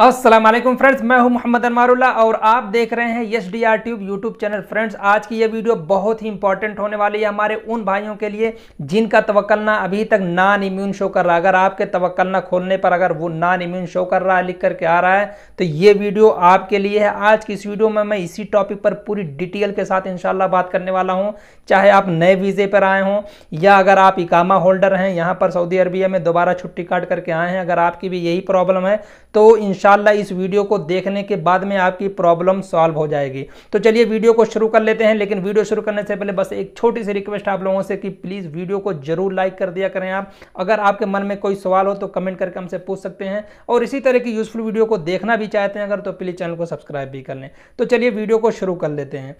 अस्सलाम वालेकुम फ्रेंड्स मैं हूं मोहम्मद अनमारुल्ला और आप देख रहे हैं Yash D R tube YouTube channel friends आज की ये वीडियो बहुत ही इंपॉर्टेंट होने वाली है हमारे उन भाइयों के लिए जिनका तवक्लना अभी तक नॉन इम्यून शो कर रहा है अगर आपके तवक्लना खोलने पर अगर वो नॉन इम्यून शो कर रहा है लिख करके आ रहा है तो ये वीडियो आपके लिए है आज की इस वीडियो में मैं इसी टॉपिक पर पूरी डिटेल के साथ इनशाला बात करने वाला हूँ चाहे आप नए वीज़े पर आए हों या अगर आप इकामा होल्डर हैं यहाँ पर सऊदी अरबिया में दोबारा छुट्टी काट करके आए हैं अगर आपकी भी यही प्रॉब्लम है तो इन इन इस वीडियो को देखने के बाद में आपकी प्रॉब्लम सॉल्व हो जाएगी तो चलिए वीडियो को शुरू कर लेते हैं लेकिन वीडियो शुरू करने से पहले बस एक छोटी सी रिक्वेस्ट आप लोगों से कि प्लीज़ वीडियो को जरूर लाइक कर दिया करें आप अगर आपके मन में कोई सवाल हो तो कमेंट करके हमसे पूछ सकते हैं और इसी तरह की यूजफुल वीडियो को देखना भी चाहते हैं अगर तो प्लीज़ चैनल को सब्सक्राइब भी कर लें तो चलिए वीडियो को शुरू कर लेते हैं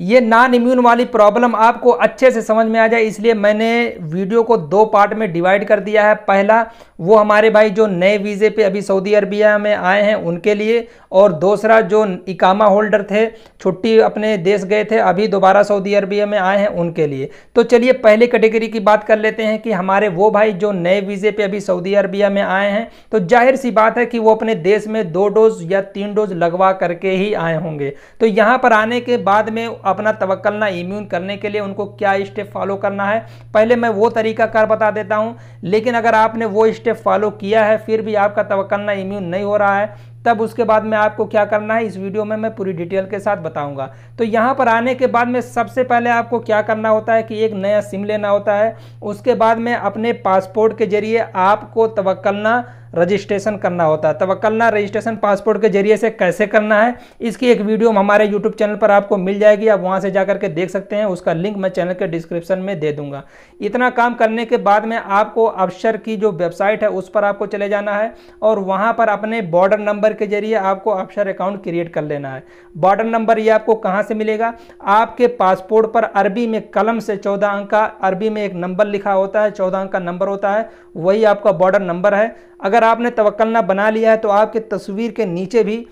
ये नॉन इम्यून वाली प्रॉब्लम आपको अच्छे से समझ में आ जाए इसलिए मैंने वीडियो को दो पार्ट में डिवाइड कर दिया है पहला वो हमारे भाई जो नए वीज़े पे अभी सऊदी अरबिया में आए हैं उनके लिए और दूसरा जो इकामा होल्डर थे छुट्टी अपने देश गए थे अभी दोबारा सऊदी अरबिया में आए हैं उनके लिए तो चलिए पहले कैटेगरी की बात कर लेते हैं कि हमारे वो भाई जो नए वीज़े पर अभी सऊदी अरबिया में आए हैं तो जाहिर सी बात है कि वो अपने देश में दो डोज या तीन डोज लगवा करके ही आए होंगे तो यहाँ पर आने के बाद में अपना तवक्ल ना इम्यून करने के लिए उनको क्या स्टेप फॉलो करना है पहले मैं वो तरीका कर बता देता हूँ लेकिन अगर आपने वो स्टेप फॉलो किया है फिर भी आपका तवक्ल ना इम्यून नहीं हो रहा है तब उसके बाद में आपको क्या करना है इस वीडियो में मैं पूरी डिटेल के साथ बताऊंगा तो यहाँ पर आने के बाद में सबसे पहले आपको क्या करना होता है कि एक नया सिम लेना होता है उसके बाद में अपने पासपोर्ट के जरिए आपको तवक्लना रजिस्ट्रेशन करना होता है तवक्लना रजिस्ट्रेशन पासपोर्ट के जरिए से कैसे करना है इसकी एक वीडियो हमारे यूट्यूब चैनल पर आपको मिल जाएगी आप वहाँ से जा करके देख सकते हैं उसका लिंक मैं चैनल के डिस्क्रिप्शन में दे दूंगा इतना काम करने के बाद में आपको अफसर की जो वेबसाइट है उस पर आपको चले जाना है और वहाँ पर अपने बॉर्डर नंबर के जरिए आपको अफसर अकाउंट क्रिएट कर लेना है बॉर्डर नंबर ये आपको कहाँ से मिलेगा आपके पासपोर्ट पर अरबी में कलम से चौदह अंक का अरबी में एक नंबर लिखा होता है चौदह अंक का नंबर होता है वही आपका बॉर्डर नंबर है अगर आपने तवक्लना बना लिया है तो आपके तस्वीर के नीचे भी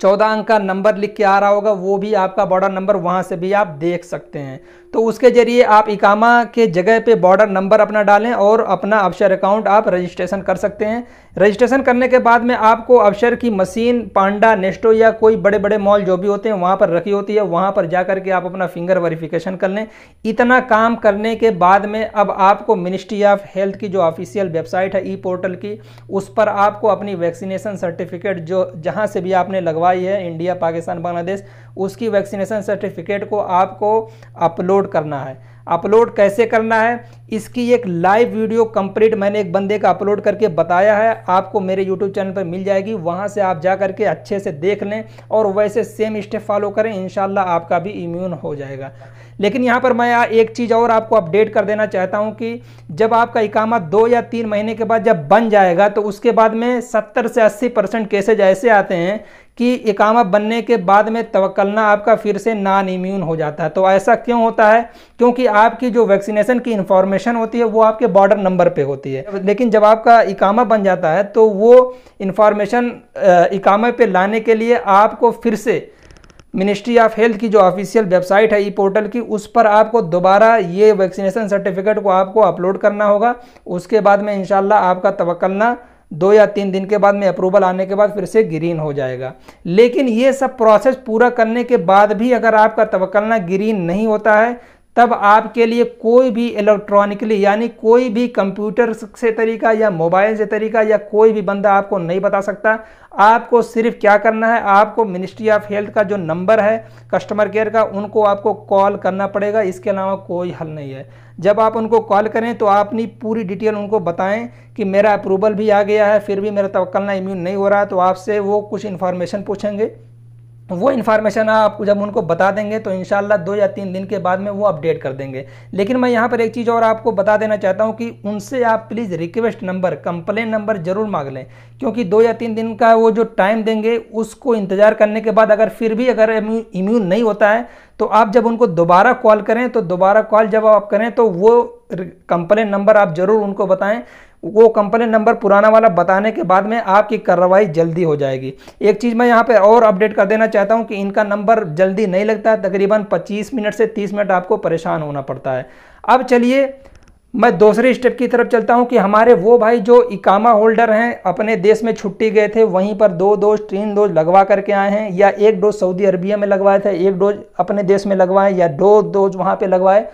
चौदह अंक का नंबर लिख के आ रहा होगा वो भी आपका बॉर्डर नंबर वहाँ से भी आप देख सकते हैं तो उसके ज़रिए आप इकामा के जगह पे बॉर्डर नंबर अपना डालें और अपना अफसर अकाउंट आप रजिस्ट्रेशन कर सकते हैं रजिस्ट्रेशन करने के बाद में आपको अवसर की मशीन पांडा नेस्टो या कोई बड़े बड़े मॉल जो भी होते हैं वहाँ पर रखी होती है वहाँ पर जा के आप अपना फिंगर वेरिफिकेशन कर लें इतना काम करने के बाद में अब आपको मिनिस्ट्री ऑफ हेल्थ की जो ऑफिशियल वेबसाइट है ई पोर्टल की उस पर आपको अपनी वैक्सीनेशन सर्टिफिकेट जो जहाँ से भी आपने लगवाई है इंडिया पाकिस्तान बांग्लादेश उसकी वैक्सीनेशन सर्टिफिकेट को आपको अपलोड करना है अपलोड कैसे करना है इसकी एक लाइव वीडियो कंप्लीट मैंने एक बंदे का अपलोड करके बताया है आपको मेरे यूट्यूब चैनल पर मिल जाएगी वहाँ से आप जा करके अच्छे से देख लें और वैसे सेम स्टेप फॉलो करें इन आपका भी इम्यून हो जाएगा लेकिन यहाँ पर मैं एक चीज़ और आपको अपडेट कर देना चाहता हूँ कि जब आपका इकामा दो या तीन महीने के बाद जब बन जाएगा तो उसके बाद में सत्तर से अस्सी परसेंट केसेज ऐसे आते हैं कि इकामा बनने के बाद में तवक्लना आपका फिर से नॉन इम्यून हो जाता है तो ऐसा क्यों होता है क्योंकि आपकी जो वैक्सीनेशन की इन्फॉर्मेशन होती है वो आपके बॉर्डर नंबर पे होती है लेकिन जब आपका इकामा बन जाता है तो वो इन्फॉर्मेशन इकामा पे लाने के लिए आपको फिर से मिनिस्ट्री ऑफ हेल्थ की जो ऑफिशियल वेबसाइट है ई पोर्टल की उस पर आपको दोबारा ये वैक्सीनेशन सर्टिफिकेट को आपको अपलोड करना होगा उसके बाद में इनशाला आपका तवक्लना दो या तीन दिन के बाद में अप्रूवल आने के बाद फिर से ग्रीन हो जाएगा लेकिन ये सब प्रोसेस पूरा करने के बाद भी अगर आपका तवक्लना ग्रीन नहीं होता है तब आपके लिए कोई भी इलेक्ट्रॉनिकली यानी कोई भी कंप्यूटर से तरीका या मोबाइल से तरीका या कोई भी बंदा आपको नहीं बता सकता आपको सिर्फ क्या करना है आपको मिनिस्ट्री ऑफ हेल्थ का जो नंबर है कस्टमर केयर का उनको आपको कॉल करना पड़ेगा इसके अलावा कोई हल नहीं है जब आप उनको कॉल करें तो आप अपनी पूरी डिटेल उनको बताएं कि मेरा अप्रूवल भी आ गया है फिर भी मेरा तवक्लना इम्यून नहीं हो रहा तो आपसे वो कुछ इन्फॉर्मेशन पूछेंगे तो वो इन्फॉर्मेशन आप जब उनको बता देंगे तो इन दो या तीन दिन के बाद में वो अपडेट कर देंगे लेकिन मैं यहाँ पर एक चीज़ और आपको बता देना चाहता हूँ कि उनसे आप please request number complain number ज़रूर मांग लें क्योंकि दो या तीन दिन का वो जो टाइम देंगे उसको इंतज़ार करने के बाद अगर फिर भी अगर इम्यून नहीं होता है तो आप जब उनको दोबारा कॉल करें तो दोबारा कॉल जब आप करें तो वो कंप्लेन नंबर आप ज़रूर उनको बताएं वो कंप्लेन नंबर पुराना वाला बताने के बाद में आपकी कार्रवाई जल्दी हो जाएगी एक चीज़ मैं यहाँ पे और अपडेट कर देना चाहता हूँ कि इनका नंबर जल्दी नहीं लगता है तकरीबन 25 मिनट से 30 मिनट आपको परेशान होना पड़ता है अब चलिए मैं दूसरे स्टेप की तरफ चलता हूँ कि हमारे वो भाई जो इकामा होल्डर हैं अपने देश में छुट्टी गए थे वहीं पर दो डोज तीन डोज लगवा करके आए हैं या एक डोज सऊदी अरबिया में लगवाए थे एक डोज अपने देश में लगवाए या दो डोज वहाँ पे लगवाए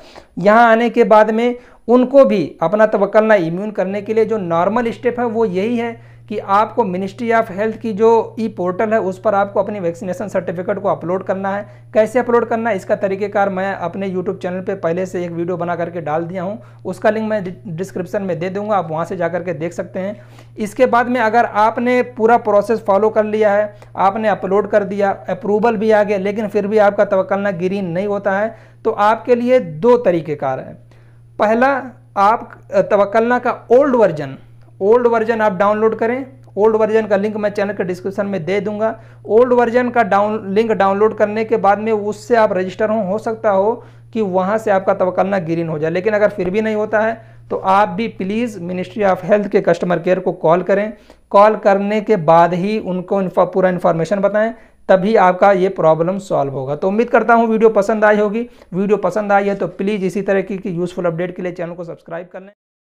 यहाँ आने के बाद में उनको भी अपना तवक्लना इम्यून करने के लिए जो नॉर्मल स्टेप है वो यही है कि आपको मिनिस्ट्री ऑफ हेल्थ की जो ई पोर्टल है उस पर आपको अपनी वैक्सीनेशन सर्टिफिकेट को अपलोड करना है कैसे अपलोड करना है इसका तरीकेकार मैं अपने यूट्यूब चैनल पे पहले से एक वीडियो बना करके डाल दिया हूँ उसका लिंक मैं डिस्क्रिप्शन में दे दूँगा आप वहाँ से जा के देख सकते हैं इसके बाद में अगर आपने पूरा प्रोसेस फॉलो कर लिया है आपने अपलोड कर दिया अप्रूवल भी आ गया लेकिन फिर भी आपका तवक्लना ग्रीन नहीं होता है तो आपके लिए दो तरीक़ेकार हैं पहला आप तवक्लना का ओल्ड वर्जन ओल्ड वर्जन आप डाउनलोड करें ओल्ड वर्जन का लिंक मैं चैनल के डिस्क्रिप्शन में दे दूंगा ओल्ड वर्जन का डाउन लिंक डाउनलोड करने के बाद में उससे आप रजिस्टर हो हो सकता हो कि वहाँ से आपका तवक्लना ग्रीन हो जाए लेकिन अगर फिर भी नहीं होता है तो आप भी प्लीज़ मिनिस्ट्री ऑफ हेल्थ के कस्टमर केयर को कॉल करें कॉल करने के बाद ही उनको पूरा इन्फॉर्मेशन बताएं तभी आपका ये प्रॉब्लम सॉल्व होगा तो उम्मीद करता हूँ वीडियो पसंद आई होगी वीडियो पसंद आई है तो प्लीज़ इसी तरह की यूज़फुल अपडेट के लिए चैनल को सब्सक्राइब कर लें